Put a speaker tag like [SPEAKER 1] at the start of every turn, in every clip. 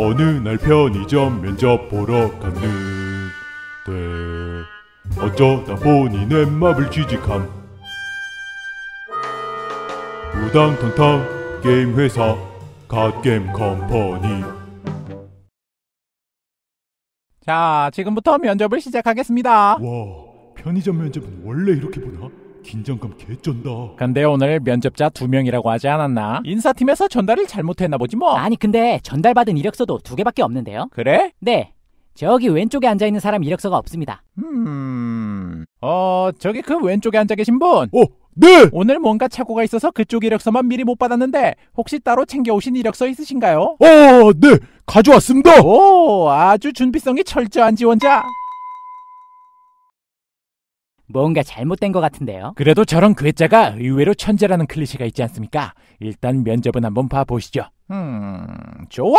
[SPEAKER 1] 어느 날 편의점 면접 보러 갔는데 어쩌다 보니 넷마블 취직함 무당탕탕 게임 회사 갓겜 컴퍼니 자 지금부터 면접을 시작하겠습니다 와 편의점 면접은 원래 이렇게 보나? 긴장감 개쩐다. 근데 오늘 면접자 두 명이라고 하지 않았나? 인사팀에서 전달을 잘못했나 보지 뭐. 아니 근데 전달받은 이력서도 두 개밖에 없는데요. 그래? 네. 저기 왼쪽에 앉아 있는 사람 이력서가 없습니다. 음. 어, 저기 그 왼쪽에 앉아 계신 분. 어, 네. 오늘 뭔가 착오가 있어서 그쪽 이력서만 미리 못 받았는데 혹시 따로 챙겨오신 이력서 있으신가요? 어, 네. 가져왔습니다. 오, 아주 준비성이 철저한 지원자. 뭔가 잘못된 것 같은데요. 그래도 저런 괴짜가 의외로 천재라는 클리셰가 있지 않습니까? 일단 면접은 한번 봐보시죠. 음, 좋아.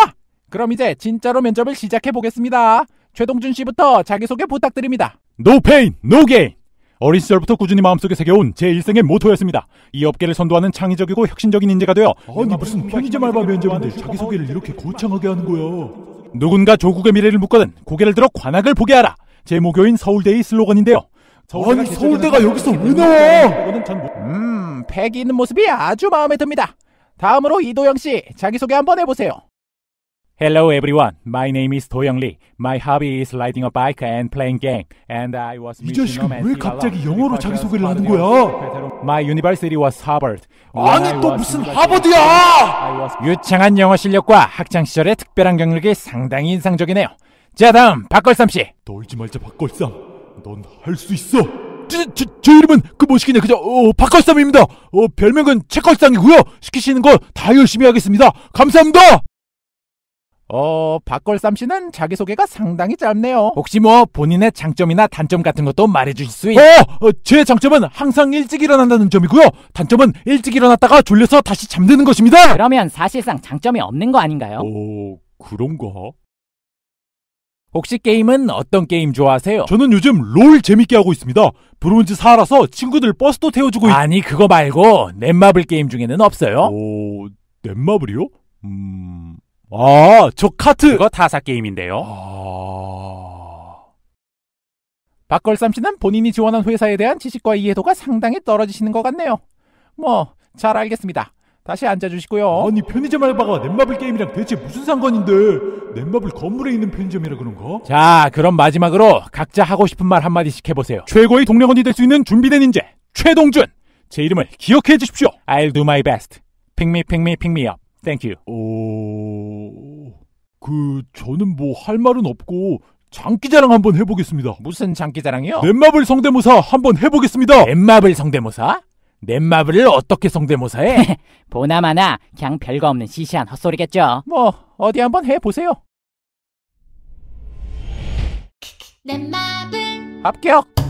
[SPEAKER 1] 그럼 이제 진짜로 면접을 시작해 보겠습니다. 최동준 씨부터 자기소개 부탁드립니다. No pain, no gain. 어린 시절부터 꾸준히 마음속에 새겨온 제 일생의 모토였습니다. 이 업계를 선도하는 창의적이고 혁신적인 인재가 되어 아니 무슨 편의점 알바 면접인데 자기소개를 이렇게 거창하게 하는 거야. 누군가 조국의 미래를 묻거든 고개를 들어 관악을 보게 하라. 제 모교인 서울대의 슬로건인데요. 아니 서울대가 여기서 왜 나와? 음, 패기 있는 모습이 아주 마음에 듭니다. 다음으로 이도영 씨, 자기소개 한번 해보세요. Hello everyone. My name is 도영 l My hobby is riding a bike and playing game. And I was 이 자식은 왜 갑자기 영어로 자기소개를 하는 거야? My university was Harvard. 아니 또 무슨 하버드야! 유창한 영어 실력과 학창 시절의 특별한 경력이 상당히 인상적이네요. 자 다음 박걸삼 씨. 놀지 말자 박걸삼. 넌할수 있어. 저, 저, 저 이름은 그 모시기냐 그저 어, 박걸쌈입니다. 어, 별명은 채걸쌈이고요. 시키시는 거다 열심히 하겠습니다. 감사합니다. 어, 박걸쌈 씨는 자기소개가 상당히 짧네요. 혹시 뭐 본인의 장점이나 단점 같은 것도 말해주실 수 있... 어, 어, 제 장점은 항상 일찍 일어난다는 점이고요. 단점은 일찍 일어났다가 졸려서 다시 잠드는 것입니다. 그러면 사실상 장점이 없는 거 아닌가요? 어, 그런가? 혹시 게임은 어떤 게임 좋아하세요? 저는 요즘 롤 재밌게 하고 있습니다. 브론즈 4라서 친구들 버스도 태워주고 있... 아니 그거 말고 넷마블 게임 중에는 없어요? 오... 넷마블이요? 음... 아... 저 카트... 그거 타사 게임인데요. 아... 박걸삼 씨는 본인이 지원한 회사에 대한 지식과 이해도가 상당히 떨어지시는 것 같네요. 뭐... 잘 알겠습니다. 다시 앉아주시고요. 아니 편의점 알바가 넷마블 게임이랑 대체 무슨 상관인데... 넷마블 건물에 있는 편의점이라 그런가? 자, 그럼 마지막으로 각자 하고 싶은 말 한마디씩 해보세요. 최고의 동력원이 될 수 있는 준비된 인재, 최동준! 제 이름을 기억해 주십시오! I'll do my best. Pick me, pick me, pick me up. Thank you. 어... 그, 저는 뭐 할 말은 없고, 장기자랑 한번 해보겠습니다. 무슨 장기자랑이요? 넷마블 성대모사 한번 해보겠습니다. 넷마블 성대모사? 넷마블을 어떻게 성대모사해? 보나마나 그냥 별거 없는 시시한 헛소리겠죠. 뭐 어디 한번 해보세요. 합격!